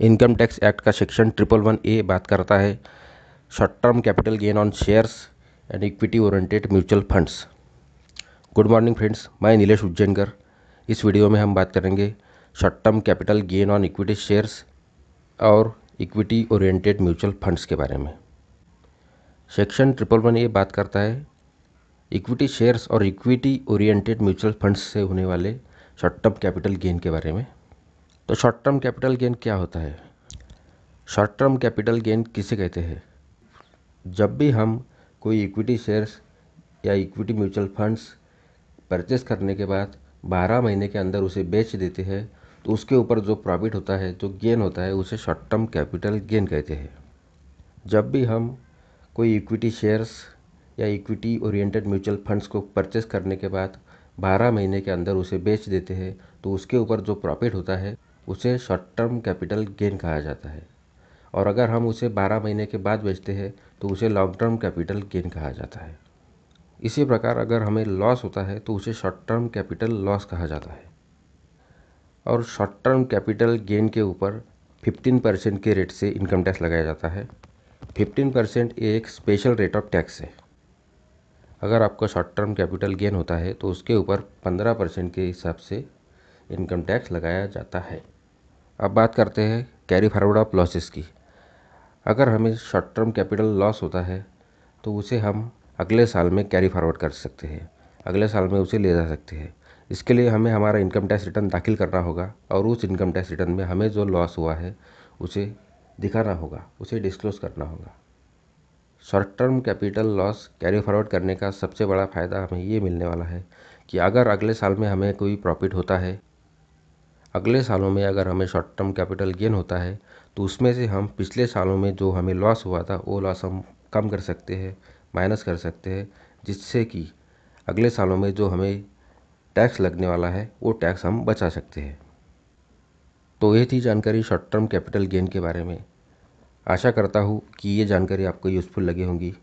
income tax act का section triple one A बात करता है short term capital gain on shares and equity oriented mutual funds good morning friends मैं नीलेश उज्जैनकर इस video में हम बात करेंगे short term capital gain on equity shares और इक्विटी ओरिएंटेड म्यूचुअल फंड्स के बारे में सेक्शन ट्रिपल वन ए बात करता है इक्विटी शेयर्स और इक्विटी ओरिएंटेड म्यूचुअल फंड्स से होने वाले शॉर्ट टर्म कैपिटल गेन के बारे में तो शॉर्ट टर्म कैपिटल गेन क्या होता है शॉर्ट टर्म कैपिटल गेन किसे कहते हैं जब भी हम कोई इक्विटी शेयर्स या इक्विटी म्यूचुअल फंड्स परचेस करने के बाद 12 महीने के अंदर उसे बेच देते हैं तो उसके ऊपर जो प्रॉफिट होता है जो गेन होता है उसे शॉर्ट टर्म कैपिटल गेन कहते हैं जब भी हम कोई इक्विटी शेयर्स या इक्विटी ओरिएंटेड म्यूचुअल फंड्स को परचेस करने के बाद 12 महीने के अंदर उसे बेच देते हैं तो उसके ऊपर जो प्रॉफिट होता है उसे शॉर्ट टर्म कैपिटल गेन कहा जाता है और अगर हम उसे 12 महीने के बाद बेचते हैं तो उसे लॉन्ग टर्म कैपिटल गेन कहा जाता है इसी प्रकार अगर हमें लॉस होता है तो उसे शॉर्ट टर्म कैपिटल लॉस कहा जाता है और शॉर्ट टर्म कैपिटल गेन के ऊपर 15 परसेंट के रेट से इनकम टैक्स लगाया जाता है 15 परसेंट एक स्पेशल रेट ऑफ टैक्स है अगर आपका शॉर्ट टर्म कैपिटल गेन होता है तो उसके ऊपर 15 परसेंट के हिसाब से इनकम टैक्स लगाया जाता है अब बात करते हैं कैरी फॉरवर्ड ऑफ लॉसेस की अगर हमें शॉर्ट टर्म कैपिटल लॉस होता है तो उसे हम अगले साल में कैरी फॉरवर्ड कर सकते हैं अगले साल में उसे ले जा सकते हैं इसके लिए हमें हमारा इनकम टैक्स रिटर्न दाखिल करना होगा और उस इनकम टैक्स रिटर्न में हमें जो लॉस हुआ है उसे दिखाना होगा उसे डिस्क्लोज करना होगा short term capital loss carry forward करने का सबसे बड़ा फ़ायदा हमें ये मिलने वाला है कि अगर अगले साल में हमें कोई प्रॉफिट होता है अगले सालों में अगर हमें शॉर्ट टर्म कैपिटल गेन होता है तो उसमें से हम पिछले सालों में जो हमें लॉस हुआ था वो लॉस हम कम कर सकते हैं माइनस कर सकते हैं जिससे कि अगले सालों में जो हमें टैक्स लगने वाला है वो टैक्स हम बचा सकते हैं तो ये थी जानकारी शॉर्ट टर्म कैपिटल गेन के बारे में आशा करता हूँ कि ये जानकारी आपको यूज़फुल लगी होंगी